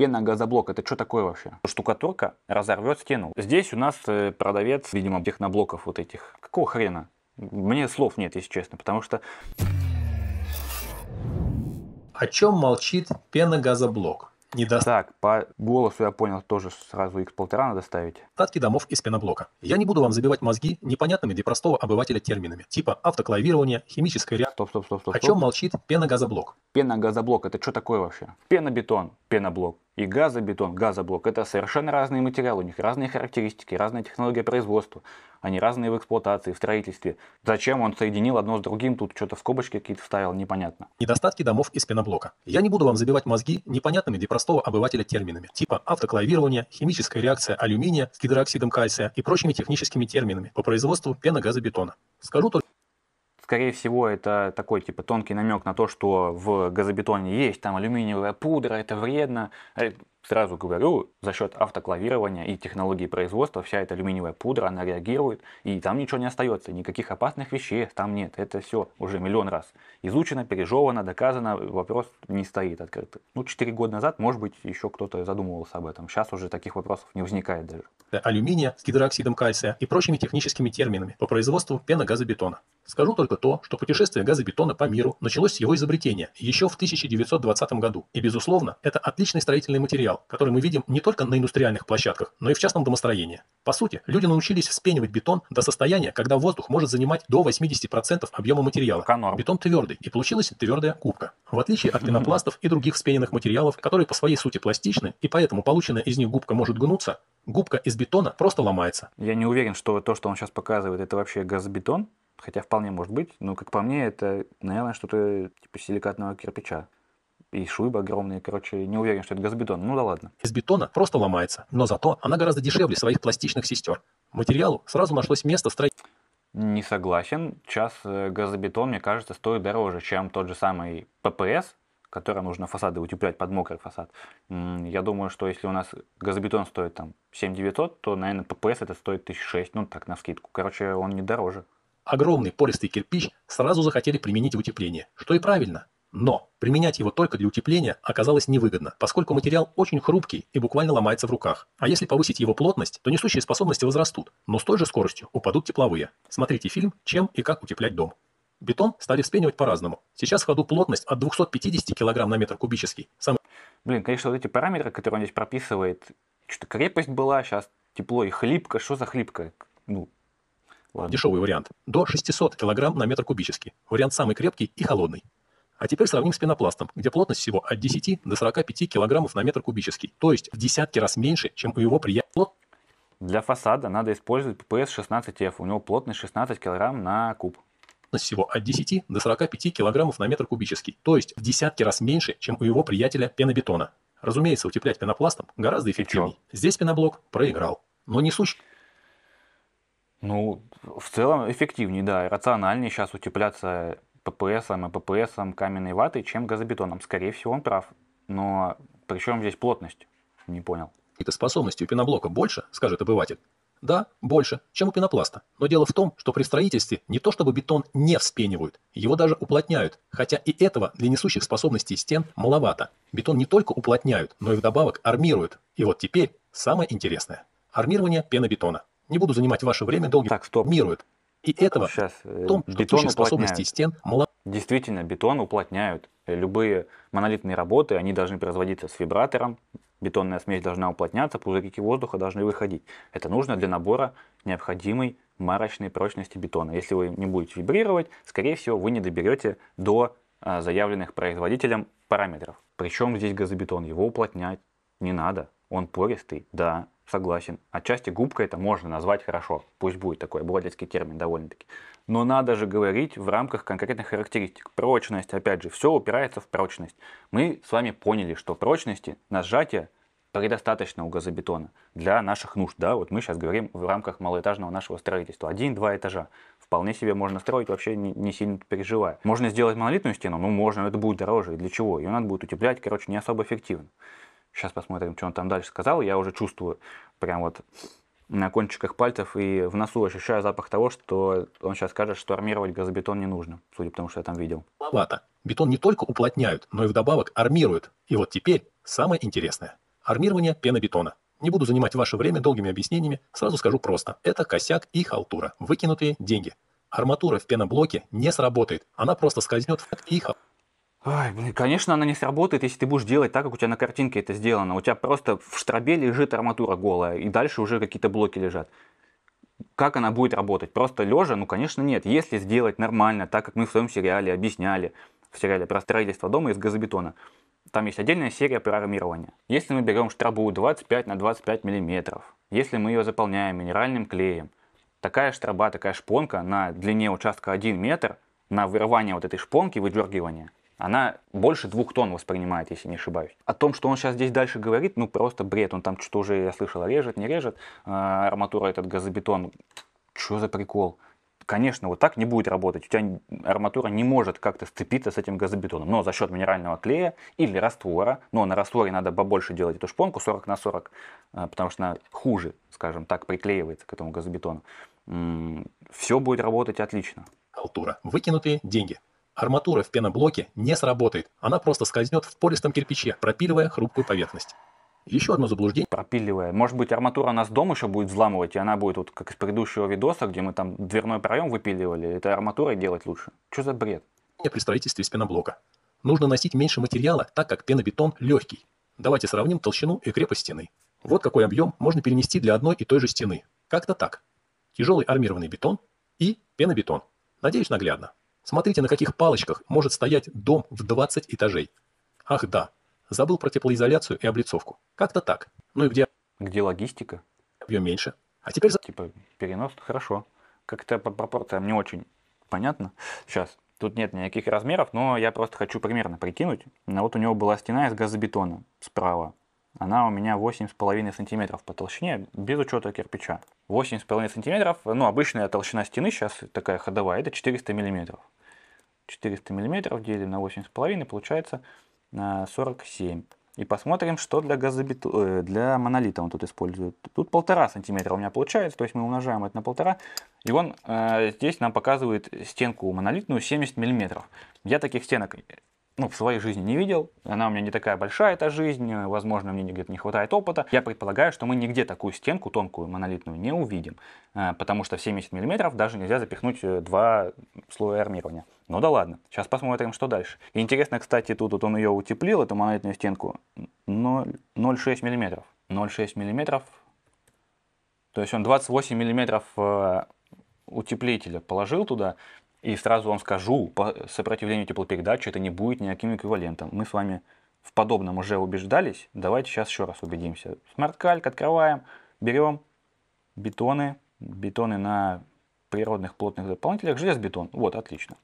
Пена газоблок, это что такое вообще? Штукатурка разорвет стену. Здесь у нас э, продавец, видимо, техноблоков вот этих. Какого хрена? Мне слов нет, если честно, потому что... О чем молчит пеногазоблок? Не даст... Так, по голосу я понял, тоже сразу их полтора надо ставить. Катки домов из пеноблока. Я не буду вам забивать мозги непонятными для простого обывателя терминами, типа автоклавирование, химическая реакция. Стоп, стоп, стоп, стоп. О чем стоп. молчит пеногазоблок? Пеногазоблок, это что такое вообще? Пенобетон, пеноблок и газобетон, газоблок – это совершенно разные материалы, у них разные характеристики, разная технология производства, они разные в эксплуатации, в строительстве. Зачем он соединил одно с другим, тут что-то в скобочки какие-то вставил, непонятно. Недостатки домов из пеноблока. Я не буду вам забивать мозги непонятными для простого обывателя терминами, типа автоклавирование, химическая реакция алюминия с гидроксидом кальция и прочими техническими терминами по производству пеногазобетона. Скажу только... Скорее всего, это такой типа тонкий намек на то, что в газобетоне есть там алюминиевая пудра, это вредно. Э, сразу говорю, за счет автоклавирования и технологии производства вся эта алюминиевая пудра, она реагирует, и там ничего не остается, никаких опасных вещей там нет. Это все уже миллион раз изучено, пережевано, доказано, вопрос не стоит открытый. Ну, 4 года назад, может быть, еще кто-то задумывался об этом. Сейчас уже таких вопросов не возникает даже. Алюминия с гидрооксидом кальция и прочими техническими терминами по производству пеногазобетона. Скажу только то, что путешествие газобетона по миру началось с его изобретения еще в 1920 году. И, безусловно, это отличный строительный материал, материал, который мы видим не только на индустриальных площадках, но и в частном домостроении. По сути, люди научились вспенивать бетон до состояния, когда воздух может занимать до 80% объема материала. Канал. Бетон твердый, и получилась твердая кубка. В отличие от пенопластов и других вспененных материалов, которые по своей сути пластичны, и поэтому полученная из них губка может гнуться, губка из бетона просто ломается. Я не уверен, что то, что он сейчас показывает, это вообще газобетон, хотя вполне может быть, но, как по мне, это, наверное, что-то типа силикатного кирпича и швы огромные, короче, не уверен, что это газобетон, ну да ладно. Из бетона просто ломается, но зато она гораздо дешевле своих пластичных сестер. Материалу сразу нашлось место строить. Не согласен. Сейчас э, газобетон, мне кажется, стоит дороже, чем тот же самый ППС, которым нужно фасады утеплять под мокрый фасад. Я думаю, что если у нас газобетон стоит там 7900, то, наверное, ППС это стоит 1006, ну так, на скидку. Короче, он не дороже. Огромный пористый кирпич сразу захотели применить в утепление, что и правильно. Но применять его только для утепления оказалось невыгодно, поскольку материал очень хрупкий и буквально ломается в руках. А если повысить его плотность, то несущие способности возрастут, но с той же скоростью упадут тепловые. Смотрите фильм «Чем и как утеплять дом». Бетон стали вспенивать по-разному. Сейчас в ходу плотность от 250 кг на метр кубический. Сам... Блин, конечно, вот эти параметры, которые он здесь прописывает, что-то крепость была, сейчас тепло и хлипко. Что за хлипко? Ну, ладно. Дешевый вариант. До 600 кг на метр кубический. Вариант самый крепкий и холодный. А теперь сравним с пенопластом, где плотность всего от 10 до 45 кг на метр кубический, то есть в десятки раз меньше, чем у его приятеля. Для фасада надо использовать ППС 16F, у него плотность 16 кг на куб плотность всего от 10 до 45 кг на метр кубический, то есть в десятки раз меньше, чем у его приятеля пенобетона. Разумеется, утеплять пенопластом гораздо эффективнее. Здесь пеноблок проиграл, но не сущ. Ну, в целом эффективнее, да, и рациональнее сейчас утепляться и МППС, а каменной ватой, чем газобетоном. Скорее всего, он прав. Но при чем здесь плотность? Не понял. Это способности у пеноблока больше, скажет обыватель. Да, больше, чем у пенопласта. Но дело в том, что при строительстве не то чтобы бетон не вспенивают, его даже уплотняют, хотя и этого для несущих способностей стен маловато. Бетон не только уплотняют, но и вдобавок армируют. И вот теперь самое интересное. Армирование пенобетона. Не буду занимать ваше время долгим. Так, стоп. Армируют. И этого Сейчас э, в том, что бетон способности стен мало. Действительно, бетон уплотняют. Э, любые монолитные работы, они должны производиться с вибратором, бетонная смесь должна уплотняться, пузырьки воздуха должны выходить. Это нужно для набора необходимой марочной прочности бетона. Если вы не будете вибрировать, скорее всего, вы не доберете до а, заявленных производителем параметров. Причем здесь газобетон, его уплотнять не надо. Он пористый, да, согласен. Отчасти губка это можно назвать хорошо. Пусть будет такой блогерский термин довольно-таки. Но надо же говорить в рамках конкретных характеристик. Прочность, опять же, все упирается в прочность. Мы с вами поняли, что прочности на сжатие предостаточно у газобетона для наших нужд. Да? Вот мы сейчас говорим в рамках малоэтажного нашего строительства. Один-два этажа. Вполне себе можно строить, вообще не, не сильно переживая. Можно сделать монолитную стену? Ну, можно, но это будет дороже. И для чего? Ее надо будет утеплять, короче, не особо эффективно. Сейчас посмотрим, что он там дальше сказал. Я уже чувствую прям вот на кончиках пальцев и в носу ощущаю запах того, что он сейчас скажет, что армировать газобетон не нужно, судя по тому, что я там видел. Ловато. Бетон не только уплотняют, но и вдобавок армируют. И вот теперь самое интересное. Армирование пенобетона. Не буду занимать ваше время долгими объяснениями, сразу скажу просто. Это косяк и халтура. Выкинутые деньги. Арматура в пеноблоке не сработает. Она просто скользнет в и халтура. Ой, блин, конечно, она не сработает, если ты будешь делать так, как у тебя на картинке это сделано. У тебя просто в штробе лежит арматура голая, и дальше уже какие-то блоки лежат. Как она будет работать? Просто лежа? Ну, конечно, нет. Если сделать нормально, так как мы в своем сериале объясняли, в сериале про строительство дома из газобетона, там есть отдельная серия про армирование. Если мы берем штрабу 25 на 25 миллиметров, если мы ее заполняем минеральным клеем, такая штраба, такая шпонка на длине участка 1 метр, на вырывание вот этой шпонки, выдергивание – она больше двух тонн воспринимает, если не ошибаюсь. О том, что он сейчас здесь дальше говорит, ну просто бред. Он там что-то уже, я слышал, режет, не режет. А, арматура этот газобетон. Что за прикол? Конечно, вот так не будет работать. У тебя арматура не может как-то сцепиться с этим газобетоном. Но за счет минерального клея или раствора, но на растворе надо побольше делать эту шпонку 40 на 40, э, потому что она хуже, скажем так, приклеивается к этому газобетону. Все будет работать отлично. Халтура. Выкинутые деньги. Арматура в пеноблоке не сработает, она просто скользнет в пористом кирпиче, пропиливая хрупкую поверхность. Еще одно заблуждение. Пропиливая. Может быть, арматура нас дома еще будет взламывать, и она будет вот как из предыдущего видоса, где мы там дверной проем выпиливали, это арматурой делать лучше. Что за бред? При строительстве пеноблока. Нужно носить меньше материала, так как пенобетон легкий. Давайте сравним толщину и крепость стены. Вот какой объем можно перенести для одной и той же стены. Как-то так. Тяжелый армированный бетон и пенобетон. Надеюсь, наглядно. Смотрите, на каких палочках может стоять дом в 20 этажей. Ах да, забыл про теплоизоляцию и облицовку. Как-то так. Ну и где? Где логистика? Ее меньше. А теперь... Типа перенос, хорошо. Как-то по пропорциям не очень понятно. Сейчас, Тут нет никаких размеров, но я просто хочу примерно прикинуть. Ну, вот у него была стена из газобетона справа. Она у меня 8,5 сантиметров по толщине, без учета кирпича. 8,5 сантиметров, ну, обычная толщина стены сейчас такая ходовая, это 400 миллиметров. 400 мм делим на 8,5, получается 47. И посмотрим, что для, газобету... Э, для монолита он тут использует. Тут полтора сантиметра у меня получается, то есть мы умножаем это на полтора. И он э, здесь нам показывает стенку монолитную 70 миллиметров. Я таких стенок ну, в своей жизни не видел. Она у меня не такая большая, эта жизнь. Э, возможно, мне где-то не хватает опыта. Я предполагаю, что мы нигде такую стенку тонкую, монолитную не увидим. Э, потому что в 70 мм даже нельзя запихнуть э, два слоя армирования. Ну да ладно, сейчас посмотрим, что дальше. Интересно, кстати, тут вот он ее утеплил, эту монолитную стенку, 0,6 мм. 0,6 мм. То есть он 28 мм утеплителя положил туда. И сразу вам скажу, по сопротивлению теплопередачи это не будет никаким эквивалентом. Мы с вами в подобном уже убеждались. Давайте сейчас еще раз убедимся. смарт открываем, берем бетоны, бетоны на природных плотных дополнителях, железобетон. Вот, отлично.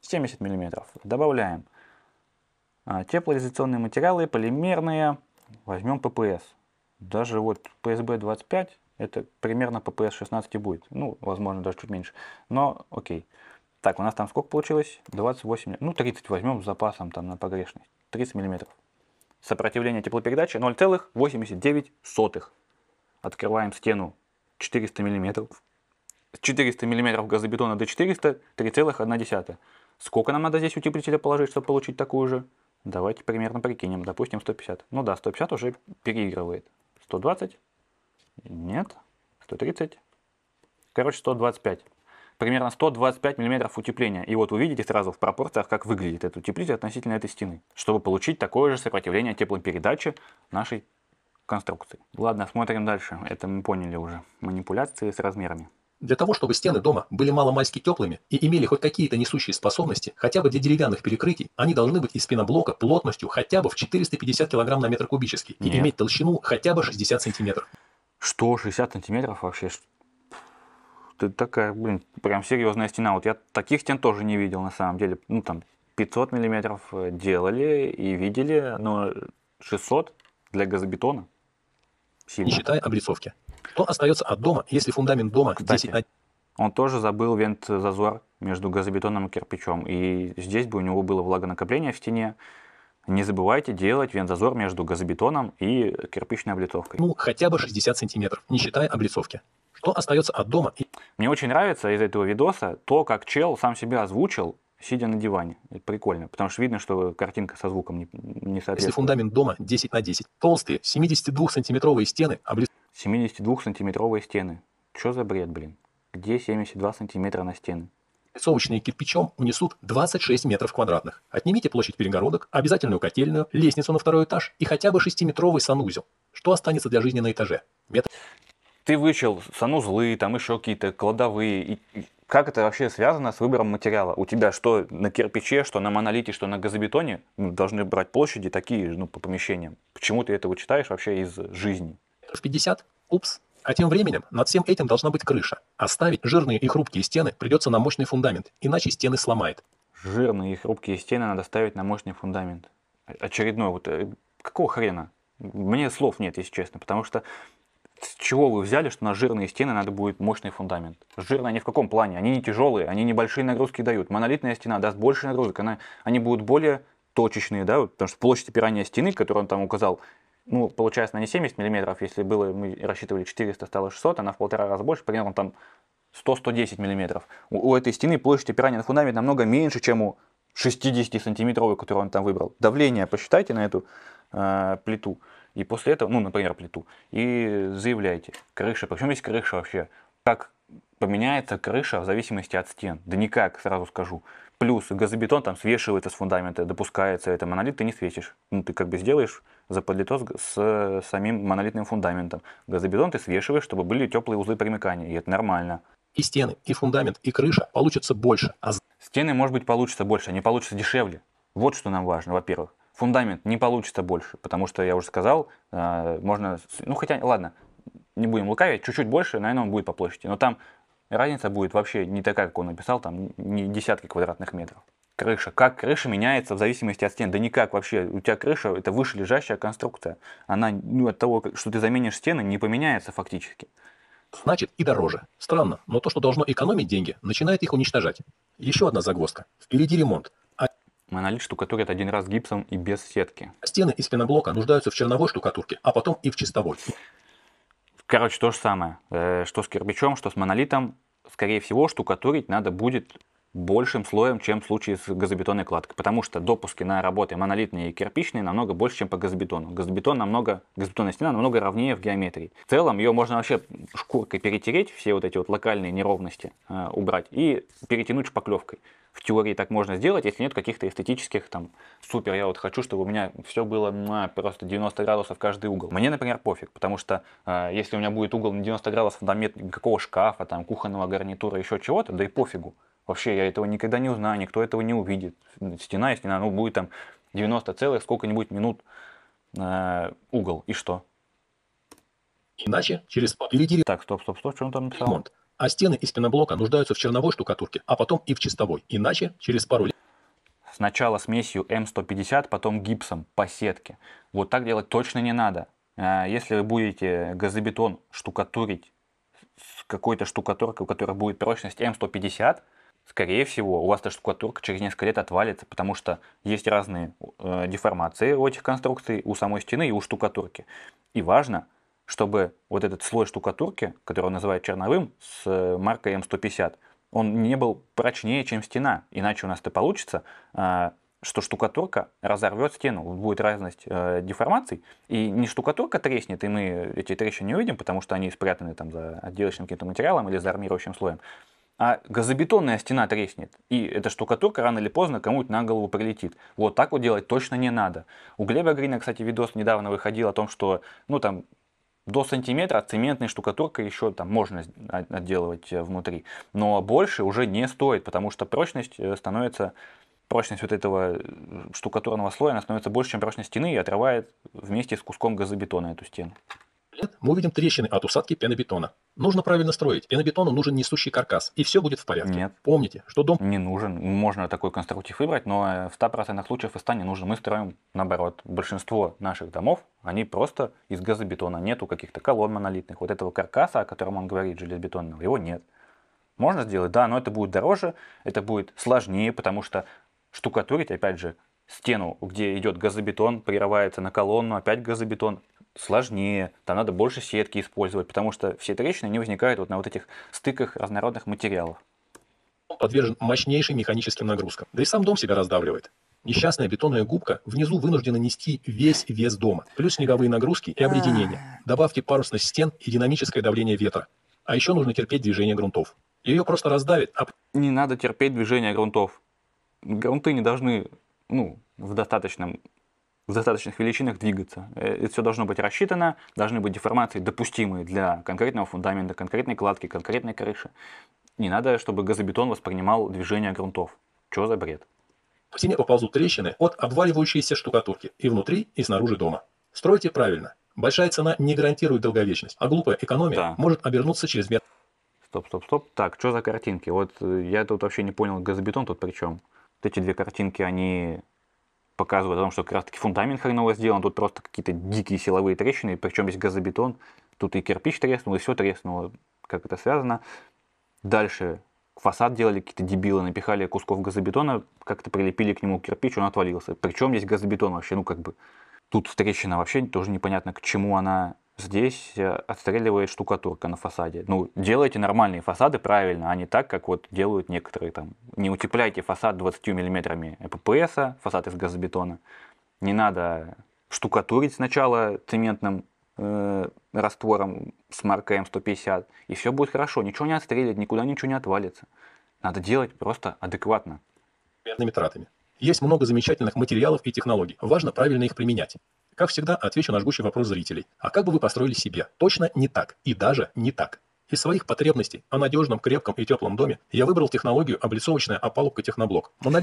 70 мм. Добавляем а, теплоизоляционные материалы, полимерные. Возьмем ППС. Даже вот ПСБ-25, это примерно ППС-16 будет. Ну, возможно, даже чуть меньше. Но окей. Okay. Так, у нас там сколько получилось? 28, ну 30 возьмем с запасом там на погрешность. 30 миллиметров. Сопротивление теплопередачи 0,89. Открываем стену 400 миллиметров. 400 миллиметров газобетона до 400, 3,1. Сколько нам надо здесь утеплителя положить, чтобы получить такую же? Давайте примерно прикинем. Допустим, 150. Ну да, 150 уже переигрывает. 120? Нет. 130? Короче, 125 примерно 125 мм утепления. И вот увидите сразу в пропорциях, как выглядит этот утеплитель относительно этой стены, чтобы получить такое же сопротивление теплопередачи нашей конструкции. Ладно, смотрим дальше. Это мы поняли уже. Манипуляции с размерами. Для того, чтобы стены дома были маломальски теплыми и имели хоть какие-то несущие способности, хотя бы для деревянных перекрытий, они должны быть из пеноблока плотностью хотя бы в 450 кг на метр кубический Нет. и иметь толщину хотя бы 60 см. Что 60 сантиметров вообще? такая, блин, прям серьезная стена. Вот я таких стен тоже не видел на самом деле. Ну, там 500 миллиметров э, делали и видели, но 600 для газобетона сильно. Не считая облицовки. Что остается от дома, если фундамент дома Кстати, 10... Он тоже забыл вент-зазор между газобетоном и кирпичом. И здесь бы у него было влагонакопление в стене. Не забывайте делать вент-зазор между газобетоном и кирпичной облицовкой. Ну, хотя бы 60 сантиметров, не считая облицовки. Что остается от дома? Мне очень нравится из этого видоса то, как чел сам себя озвучил, сидя на диване. Это прикольно, потому что видно, что картинка со звуком не, не соответствует. Если фундамент дома 10 на 10, толстые 72-сантиметровые стены облицованы... 72-сантиметровые стены. Что за бред, блин? Где 72 сантиметра на стены? Облицовочные кирпичом унесут 26 метров квадратных. Отнимите площадь перегородок, обязательную котельную, лестницу на второй этаж и хотя бы 6-метровый санузел. Что останется для жизни на этаже? Метр ты вычел санузлы, там еще какие-то кладовые. И как это вообще связано с выбором материала? У тебя что на кирпиче, что на монолите, что на газобетоне ну, должны брать площади такие ну, по помещениям. Почему ты это вычитаешь вообще из жизни? 50. Упс. А тем временем над всем этим должна быть крыша. Оставить жирные и хрупкие стены придется на мощный фундамент, иначе стены сломает. Жирные и хрупкие стены надо ставить на мощный фундамент. Очередной вот... Э, какого хрена? Мне слов нет, если честно, потому что с чего вы взяли, что на жирные стены надо будет мощный фундамент? Жирные они в каком плане? Они не тяжелые, они небольшие нагрузки дают. Монолитная стена даст больше нагрузок, она, они будут более точечные, да, потому что площадь опирания стены, которую он там указал, ну, получается, она не 70 миллиметров, если было, мы рассчитывали 400, стало 600, она в полтора раза больше, примерно там 100-110 миллиметров. У, у этой стены площадь опирания на фундамент намного меньше, чем у 60-сантиметровой, которую он там выбрал. Давление посчитайте на эту э, плиту. И после этого, ну, например, плиту. И заявляете, крыша, причем есть крыша вообще, как поменяется крыша в зависимости от стен. Да никак, сразу скажу. Плюс газобетон там свешивается с фундамента, допускается это, монолит ты не свесишь. Ну, ты как бы сделаешь заподлито с э, самим монолитным фундаментом. Газобетон ты свешиваешь, чтобы были теплые узлы примыкания, и это нормально. И стены, и фундамент, и крыша получатся больше. А... Стены, может быть, получатся больше, они получатся дешевле. Вот что нам важно, во-первых фундамент не получится больше, потому что, я уже сказал, а, можно, ну хотя, ладно, не будем лукавить, чуть-чуть больше, наверное, он будет по площади, но там разница будет вообще не такая, как он написал, там не десятки квадратных метров. Крыша. Как крыша меняется в зависимости от стен? Да никак вообще. У тебя крыша – это вышележащая конструкция. Она ну, от того, что ты заменишь стены, не поменяется фактически. Значит, и дороже. Странно, но то, что должно экономить деньги, начинает их уничтожать. Еще одна загвоздка. Впереди ремонт. Монолит штукатурят один раз гипсом и без сетки. Стены из пеноблока нуждаются в черновой штукатурке, а потом и в чистовой. Короче, то же самое. Э, что с кирпичом, что с монолитом. Скорее всего, штукатурить надо будет большим слоем, чем в случае с газобетонной кладкой, потому что допуски на работы монолитные и кирпичные намного больше, чем по газобетону. Газобетон намного, газобетонная стена намного ровнее в геометрии. В целом ее можно вообще шкуркой перетереть, все вот эти вот локальные неровности э, убрать и перетянуть шпаклевкой. В теории так можно сделать, если нет каких-то эстетических там супер, я вот хочу, чтобы у меня все было на просто 90 градусов каждый угол. Мне, например, пофиг, потому что э, если у меня будет угол на 90 градусов, там нет никакого шкафа, там кухонного гарнитура, еще чего-то, да и пофигу. Вообще, я этого никогда не узнаю, никто этого не увидит. Стена и стена, ну, будет там 90 целых сколько-нибудь минут э, угол. И что? Иначе через передели... Так, стоп, стоп, стоп, что он там написал? Ремонт. А стены и стеноблока нуждаются в черновой штукатурке, а потом и в чистовой. Иначе через пару лет... Сначала смесью М150, потом гипсом по сетке. Вот так делать точно не надо. Э, если вы будете газобетон штукатурить с какой-то штукатуркой, у которой будет прочность М150, скорее всего, у вас эта штукатурка через несколько лет отвалится, потому что есть разные э, деформации у этих конструкций, у самой стены и у штукатурки. И важно, чтобы вот этот слой штукатурки, который называют черновым, с э, маркой М150, он не был прочнее, чем стена. Иначе у нас это получится, э, что штукатурка разорвет стену, будет разность э, деформаций, и не штукатурка треснет, и мы эти трещины не увидим, потому что они спрятаны там за отделочным каким-то материалом или за армирующим слоем, а газобетонная стена треснет, и эта штукатурка рано или поздно кому-нибудь на голову прилетит. Вот так вот делать точно не надо. У Глеба Грина, кстати, видос недавно выходил о том, что, ну там, до сантиметра цементной штукатуркой еще там можно а, отделывать э, внутри. Но больше уже не стоит, потому что прочность э, становится прочность вот этого э, штукатурного слоя она становится больше, чем прочность стены и отрывает вместе с куском газобетона эту стену лет мы увидим трещины от усадки пенобетона. Нужно правильно строить. Пенобетону нужен несущий каркас, и все будет в порядке. Нет. Помните, что дом... Не нужен. Можно такой конструктив выбрать, но э, в 100% случаев и не нужен. Мы строим наоборот. Большинство наших домов, они просто из газобетона. Нету каких-то колонн монолитных. Вот этого каркаса, о котором он говорит, железобетонного, его нет. Можно сделать, да, но это будет дороже, это будет сложнее, потому что штукатурить, опять же, стену, где идет газобетон, прерывается на колонну, опять газобетон сложнее, там надо больше сетки использовать, потому что все трещины не возникают вот на вот этих стыках разнородных материалов. Подвержен мощнейшим механическим нагрузкам. Да и сам дом себя раздавливает. Несчастная бетонная губка внизу вынуждена нести весь вес дома, плюс снеговые нагрузки и обледенения. А. Добавьте парусность стен и динамическое давление ветра. А еще нужно терпеть движение грунтов. Ее просто раздавит. А... Не надо терпеть движение грунтов. Грунты не должны, ну, в достаточном в достаточных величинах двигаться. Э, это все должно быть рассчитано, должны быть деформации допустимые для конкретного фундамента, конкретной кладки, конкретной крыши. Не надо, чтобы газобетон воспринимал движение грунтов. Что за бред? В стене поползут трещины от обваливающейся штукатурки и внутри, и снаружи дома. Стройте правильно. Большая цена не гарантирует долговечность, а глупая экономия да. может обернуться чрезмерно. Стоп, стоп, стоп. Так, что за картинки? Вот э, я тут вообще не понял, газобетон тут при чем? Вот эти две картинки, они показывает о том, что как раз-таки фундамент хреново сделан, тут просто какие-то дикие силовые трещины, причем есть газобетон, тут и кирпич треснул, и все треснуло, как это связано. Дальше фасад делали какие-то дебилы, напихали кусков газобетона, как-то прилепили к нему кирпич, он отвалился. Причем здесь газобетон вообще, ну как бы, тут трещина вообще тоже непонятно, к чему она здесь э, отстреливает штукатурка на фасаде. Ну, делайте нормальные фасады правильно, а не так, как вот делают некоторые там. Не утепляйте фасад 20 миллиметрами ППС, фасад из газобетона. Не надо штукатурить сначала цементным э, раствором с маркой М150, и все будет хорошо. Ничего не отстрелит, никуда ничего не отвалится. Надо делать просто адекватно. Тратами. Есть много замечательных материалов и технологий. Важно правильно их применять. Как всегда, отвечу на жгучий вопрос зрителей. А как бы вы построили себе? Точно не так. И даже не так. Из своих потребностей о надежном, крепком и теплом доме я выбрал технологию облицовочная опалубка техноблок. Но...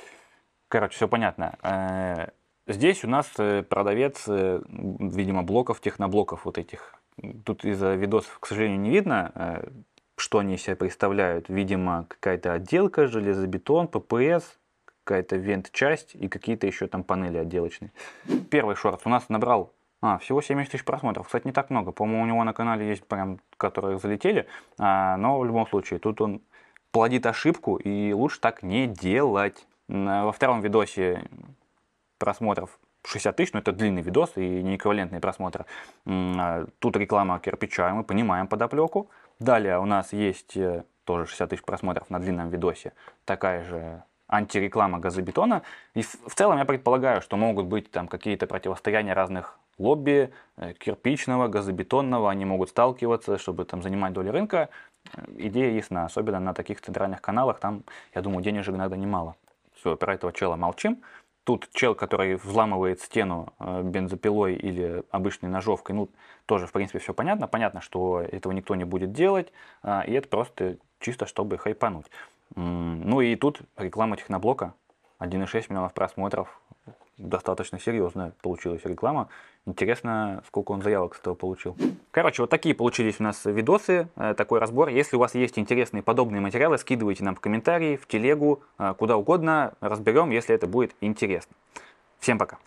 Короче, все понятно. Э, здесь у нас э, продавец, э, видимо, блоков, техноблоков вот этих. Тут из-за видосов, к сожалению, не видно, что они себе представляют. Видимо, какая-то отделка, железобетон, ППС, какая-то вент-часть и какие-то еще там панели отделочные. Первый шорт у нас набрал а, всего 70 тысяч просмотров. Кстати, не так много. По-моему, у него на канале есть прям, которые залетели. А, но в любом случае, тут он плодит ошибку, и лучше так не делать. Во втором видосе просмотров 60 тысяч, но это длинный видос и не эквивалентные просмотры. А, тут реклама кирпича, мы понимаем подоплеку. Далее у нас есть э, тоже 60 тысяч просмотров на длинном видосе. Такая же антиреклама газобетона. И в целом я предполагаю, что могут быть там какие-то противостояния разных лобби э, кирпичного, газобетонного, они могут сталкиваться, чтобы там занимать долю рынка. Э, идея ясна, особенно на таких центральных каналах, там, я думаю, денежек надо немало. Все, про этого чела молчим. Тут чел, который взламывает стену э, бензопилой или обычной ножовкой, ну, тоже, в принципе, все понятно. Понятно, что этого никто не будет делать, и это просто чисто, чтобы хайпануть. Ну и тут реклама техноблока. 1,6 миллионов просмотров. Достаточно серьезная получилась реклама. Интересно, сколько он заявок с этого получил. Короче, вот такие получились у нас видосы, э, такой разбор. Если у вас есть интересные подобные материалы, скидывайте нам в комментарии, в телегу, э, куда угодно. Разберем, если это будет интересно. Всем пока.